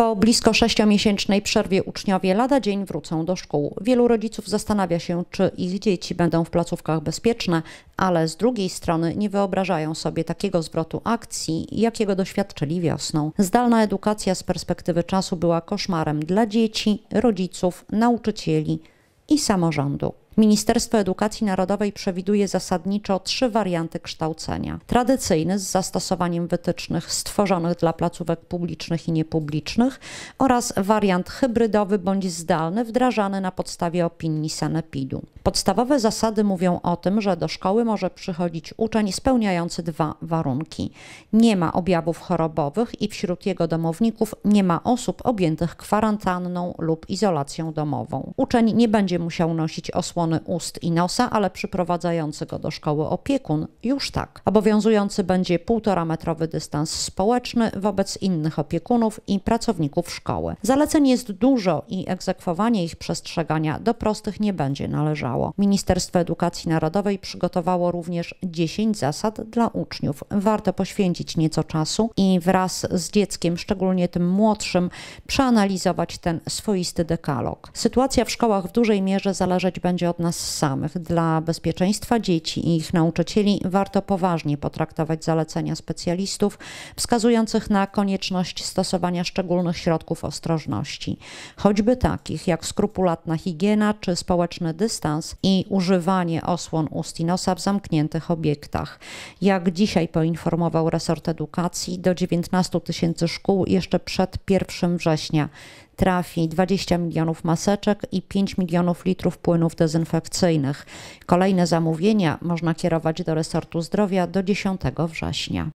Po blisko sześciomiesięcznej przerwie uczniowie lada dzień wrócą do szkół. Wielu rodziców zastanawia się, czy ich dzieci będą w placówkach bezpieczne, ale z drugiej strony nie wyobrażają sobie takiego zwrotu akcji, jakiego doświadczyli wiosną. Zdalna edukacja z perspektywy czasu była koszmarem dla dzieci, rodziców, nauczycieli i samorządu. Ministerstwo Edukacji Narodowej przewiduje zasadniczo trzy warianty kształcenia. Tradycyjny z zastosowaniem wytycznych stworzonych dla placówek publicznych i niepublicznych oraz wariant hybrydowy bądź zdalny wdrażany na podstawie opinii sanepidu. Podstawowe zasady mówią o tym, że do szkoły może przychodzić uczeń spełniający dwa warunki. Nie ma objawów chorobowych i wśród jego domowników nie ma osób objętych kwarantanną lub izolacją domową. Uczeń nie będzie musiał nosić osłony zasłony ust i nosa, ale przyprowadzający go do szkoły opiekun już tak. Obowiązujący będzie półtora metrowy dystans społeczny wobec innych opiekunów i pracowników szkoły. Zaleceń jest dużo i egzekwowanie ich przestrzegania do prostych nie będzie należało. Ministerstwo Edukacji Narodowej przygotowało również 10 zasad dla uczniów. Warto poświęcić nieco czasu i wraz z dzieckiem, szczególnie tym młodszym, przeanalizować ten swoisty dekalog. Sytuacja w szkołach w dużej mierze zależeć będzie od nas samych. Dla bezpieczeństwa dzieci i ich nauczycieli warto poważnie potraktować zalecenia specjalistów wskazujących na konieczność stosowania szczególnych środków ostrożności, choćby takich jak skrupulatna higiena czy społeczny dystans i używanie osłon ust i nosa w zamkniętych obiektach. Jak dzisiaj poinformował resort edukacji, do 19 tysięcy szkół jeszcze przed 1 września trafi 20 milionów maseczek i 5 milionów litrów płynów dezynfekcyjnych. Kolejne zamówienia można kierować do resortu zdrowia do 10 września.